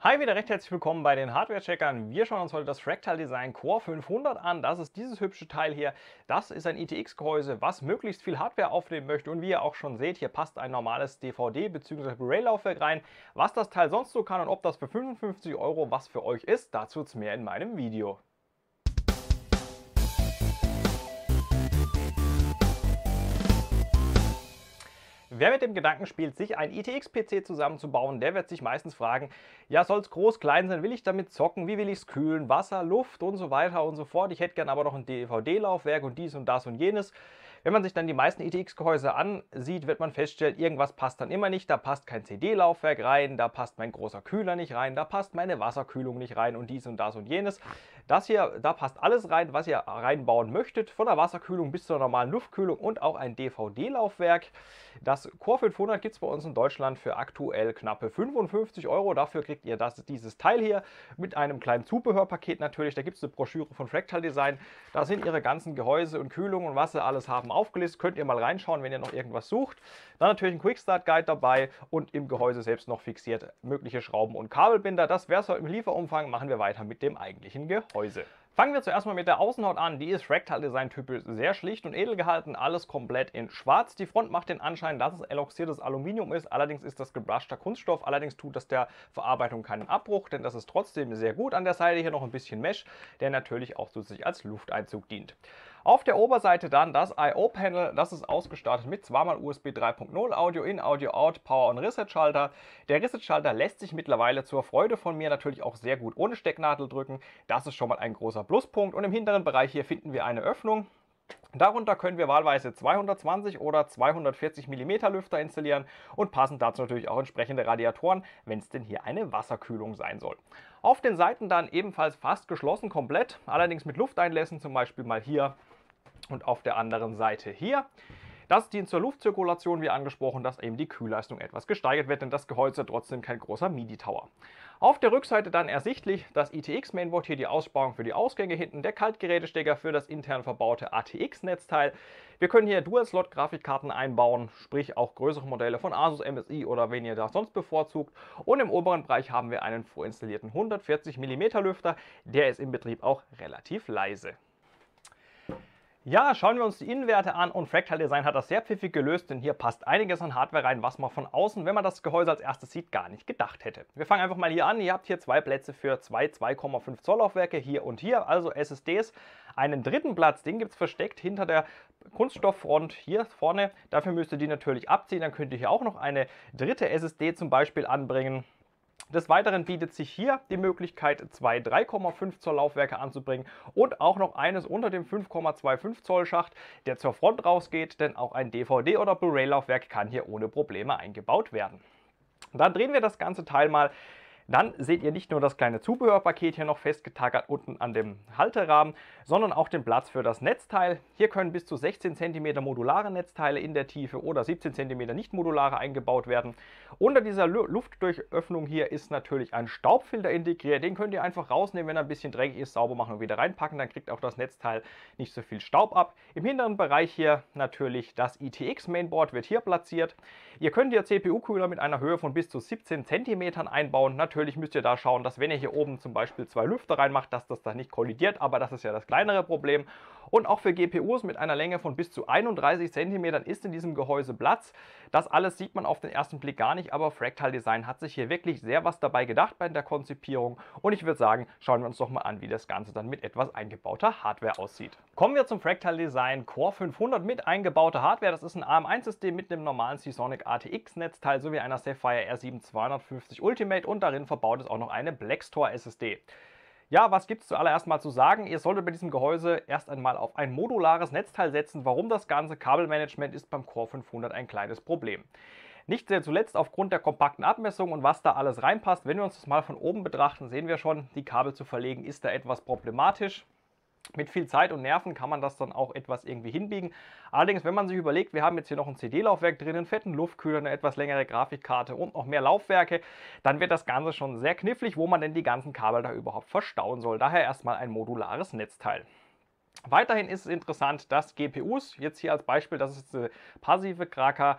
Hi, wieder recht herzlich willkommen bei den Hardware-Checkern. Wir schauen uns heute das Fractal Design Core 500 an. Das ist dieses hübsche Teil hier. Das ist ein ITX-Gehäuse, was möglichst viel Hardware aufnehmen möchte. Und wie ihr auch schon seht, hier passt ein normales DVD- bzw. Blu-ray-Laufwerk rein. Was das Teil sonst so kann und ob das für 55 Euro was für euch ist, dazu es mehr in meinem Video. Wer mit dem Gedanken spielt, sich einen ITX-PC zusammenzubauen, der wird sich meistens fragen, ja, soll es groß, klein sein, will ich damit zocken, wie will ich es kühlen, Wasser, Luft und so weiter und so fort. Ich hätte gerne aber noch ein DVD-Laufwerk und dies und das und jenes. Wenn man sich dann die meisten ITX-Gehäuse ansieht, wird man feststellen, irgendwas passt dann immer nicht. Da passt kein CD-Laufwerk rein, da passt mein großer Kühler nicht rein, da passt meine Wasserkühlung nicht rein und dies und das und jenes. Das hier, da passt alles rein, was ihr reinbauen möchtet, von der Wasserkühlung bis zur normalen Luftkühlung und auch ein DVD-Laufwerk. Das Core 500 gibt es bei uns in Deutschland für aktuell knappe 55 Euro. Dafür kriegt ihr das, dieses Teil hier mit einem kleinen Zubehörpaket natürlich. Da gibt es eine Broschüre von Fractal Design. Da sind ihre ganzen Gehäuse und Kühlungen und was sie alles haben aufgelistet. Könnt ihr mal reinschauen, wenn ihr noch irgendwas sucht. Dann natürlich ein Quickstart-Guide dabei und im Gehäuse selbst noch fixiert mögliche Schrauben und Kabelbinder. Das wäre es heute im Lieferumfang. Machen wir weiter mit dem eigentlichen Gehäuse. Gehäuse. Fangen wir zuerst mal mit der Außenhaut an. Die ist Rectal Design typisch sehr schlicht und edel gehalten, alles komplett in schwarz. Die Front macht den Anschein, dass es eloxiertes Aluminium ist, allerdings ist das gebrushter Kunststoff, allerdings tut das der Verarbeitung keinen Abbruch, denn das ist trotzdem sehr gut. An der Seite hier noch ein bisschen Mesh, der natürlich auch zusätzlich als Lufteinzug dient. Auf der Oberseite dann das I.O.-Panel, das ist ausgestattet mit zweimal USB 3.0 Audio in, Audio out, Power- und Reset-Schalter. Der Reset-Schalter lässt sich mittlerweile zur Freude von mir natürlich auch sehr gut ohne Stecknadel drücken. Das ist schon mal ein großer Pluspunkt. Und im hinteren Bereich hier finden wir eine Öffnung. Darunter können wir wahlweise 220 oder 240 mm Lüfter installieren und passend dazu natürlich auch entsprechende Radiatoren, wenn es denn hier eine Wasserkühlung sein soll. Auf den Seiten dann ebenfalls fast geschlossen komplett, allerdings mit Lufteinlässen, zum Beispiel mal hier und auf der anderen Seite hier. Das dient zur Luftzirkulation, wie angesprochen, dass eben die Kühlleistung etwas gesteigert wird, denn das Gehäuse ist trotzdem kein großer MIDI-Tower. Auf der Rückseite dann ersichtlich das ITX-Mainboard, hier die Aussparung für die Ausgänge hinten, der Kaltgerätestecker für das intern verbaute ATX-Netzteil. Wir können hier Dual-Slot-Grafikkarten einbauen, sprich auch größere Modelle von Asus MSI oder wen ihr da sonst bevorzugt. Und im oberen Bereich haben wir einen vorinstallierten 140 mm Lüfter, der ist im Betrieb auch relativ leise. Ja, schauen wir uns die Innenwerte an und Fractal Design hat das sehr pfiffig gelöst, denn hier passt einiges an Hardware rein, was man von außen, wenn man das Gehäuse als erstes sieht, gar nicht gedacht hätte. Wir fangen einfach mal hier an. Ihr habt hier zwei Plätze für zwei 2,5 Zoll Laufwerke, hier und hier, also SSDs. Einen dritten Platz, den gibt es versteckt hinter der Kunststofffront hier vorne. Dafür müsst ihr die natürlich abziehen, dann könnt ihr hier auch noch eine dritte SSD zum Beispiel anbringen. Des Weiteren bietet sich hier die Möglichkeit, zwei 3,5 Zoll Laufwerke anzubringen und auch noch eines unter dem 5,25 Zoll Schacht, der zur Front rausgeht, denn auch ein DVD- oder Blu-ray-Laufwerk kann hier ohne Probleme eingebaut werden. Dann drehen wir das ganze Teil mal dann seht ihr nicht nur das kleine Zubehörpaket hier noch festgetackert unten an dem Halterahmen, sondern auch den Platz für das Netzteil. Hier können bis zu 16 cm modulare Netzteile in der Tiefe oder 17 cm nicht modulare eingebaut werden. Unter dieser Lu Luftdurchöffnung hier ist natürlich ein Staubfilter integriert. Den könnt ihr einfach rausnehmen, wenn er ein bisschen dreckig ist, sauber machen und wieder reinpacken. Dann kriegt auch das Netzteil nicht so viel Staub ab. Im hinteren Bereich hier natürlich das ITX-Mainboard wird hier platziert. Ihr könnt hier CPU-Kühler mit einer Höhe von bis zu 17 cm einbauen. Natürlich natürlich müsst ihr da schauen, dass wenn ihr hier oben zum Beispiel zwei Lüfter reinmacht, dass das da nicht kollidiert, aber das ist ja das kleinere Problem. Und auch für GPUs mit einer Länge von bis zu 31 cm ist in diesem Gehäuse Platz. Das alles sieht man auf den ersten Blick gar nicht, aber Fractal Design hat sich hier wirklich sehr was dabei gedacht bei der Konzipierung und ich würde sagen, schauen wir uns doch mal an, wie das Ganze dann mit etwas eingebauter Hardware aussieht. Kommen wir zum Fractal Design Core 500 mit eingebauter Hardware. Das ist ein am 1 system mit einem normalen Seasonic ATX-Netzteil sowie einer Sapphire R7 250 Ultimate und darin verbaut ist auch noch eine Blackstore SSD. Ja, was gibt es zuallererst mal zu sagen? Ihr solltet bei diesem Gehäuse erst einmal auf ein modulares Netzteil setzen. Warum das ganze? Kabelmanagement ist beim Core 500 ein kleines Problem. Nicht sehr zuletzt aufgrund der kompakten Abmessung und was da alles reinpasst. Wenn wir uns das mal von oben betrachten, sehen wir schon, die Kabel zu verlegen ist da etwas problematisch mit viel Zeit und Nerven kann man das dann auch etwas irgendwie hinbiegen. Allerdings, wenn man sich überlegt, wir haben jetzt hier noch ein CD-Laufwerk drin, einen fetten Luftkühler, eine etwas längere Grafikkarte und noch mehr Laufwerke, dann wird das Ganze schon sehr knifflig, wo man denn die ganzen Kabel da überhaupt verstauen soll. Daher erstmal ein modulares Netzteil. Weiterhin ist es interessant, dass GPUs, jetzt hier als Beispiel, das ist eine passive Kraker,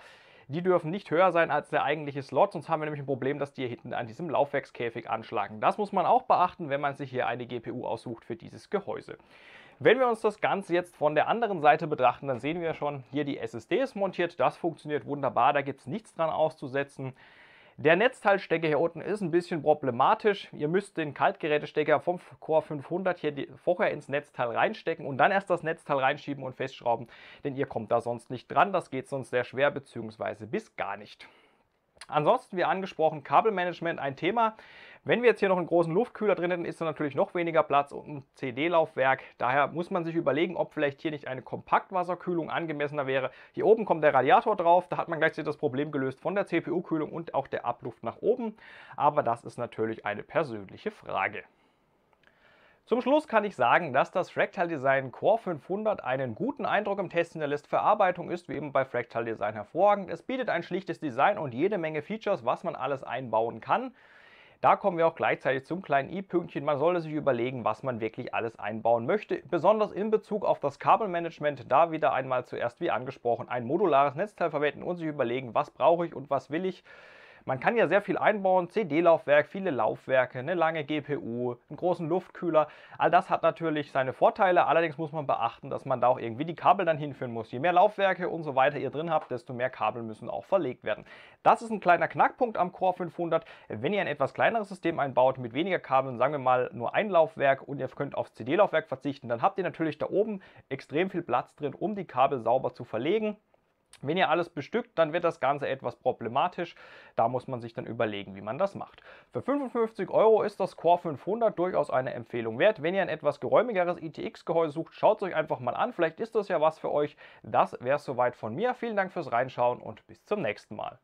die dürfen nicht höher sein als der eigentliche Slot, sonst haben wir nämlich ein Problem, dass die hier hinten an diesem Laufwerkskäfig anschlagen. Das muss man auch beachten, wenn man sich hier eine GPU aussucht für dieses Gehäuse. Wenn wir uns das Ganze jetzt von der anderen Seite betrachten, dann sehen wir schon, hier die SSD ist montiert. Das funktioniert wunderbar, da gibt es nichts dran auszusetzen. Der Netzteilstecker hier unten ist ein bisschen problematisch. Ihr müsst den Kaltgerätestecker vom Core 500 hier vorher ins Netzteil reinstecken und dann erst das Netzteil reinschieben und festschrauben, denn ihr kommt da sonst nicht dran. Das geht sonst sehr schwer bzw. bis gar nicht. Ansonsten, wie angesprochen, Kabelmanagement ein Thema. Wenn wir jetzt hier noch einen großen Luftkühler drin hätten, ist da natürlich noch weniger Platz und ein CD-Laufwerk. Daher muss man sich überlegen, ob vielleicht hier nicht eine Kompaktwasserkühlung angemessener wäre. Hier oben kommt der Radiator drauf, da hat man gleichzeitig das Problem gelöst von der CPU-Kühlung und auch der Abluft nach oben. Aber das ist natürlich eine persönliche Frage. Zum Schluss kann ich sagen, dass das Fractal Design Core 500 einen guten Eindruck im Test hinterlässt. Verarbeitung ist wie eben bei Fractal Design hervorragend. Es bietet ein schlichtes Design und jede Menge Features, was man alles einbauen kann. Da kommen wir auch gleichzeitig zum kleinen i-Pünktchen. Man sollte sich überlegen, was man wirklich alles einbauen möchte. Besonders in Bezug auf das Kabelmanagement, da wieder einmal zuerst wie angesprochen ein modulares Netzteil verwenden und sich überlegen, was brauche ich und was will ich. Man kann ja sehr viel einbauen, CD-Laufwerk, viele Laufwerke, eine lange GPU, einen großen Luftkühler. All das hat natürlich seine Vorteile, allerdings muss man beachten, dass man da auch irgendwie die Kabel dann hinführen muss. Je mehr Laufwerke und so weiter ihr drin habt, desto mehr Kabel müssen auch verlegt werden. Das ist ein kleiner Knackpunkt am Core 500. Wenn ihr ein etwas kleineres System einbaut mit weniger Kabeln, sagen wir mal nur ein Laufwerk und ihr könnt aufs CD-Laufwerk verzichten, dann habt ihr natürlich da oben extrem viel Platz drin, um die Kabel sauber zu verlegen. Wenn ihr alles bestückt, dann wird das Ganze etwas problematisch. Da muss man sich dann überlegen, wie man das macht. Für 55 Euro ist das Core 500 durchaus eine Empfehlung wert. Wenn ihr ein etwas geräumigeres ITX-Gehäuse e sucht, schaut es euch einfach mal an. Vielleicht ist das ja was für euch. Das wäre es soweit von mir. Vielen Dank fürs Reinschauen und bis zum nächsten Mal.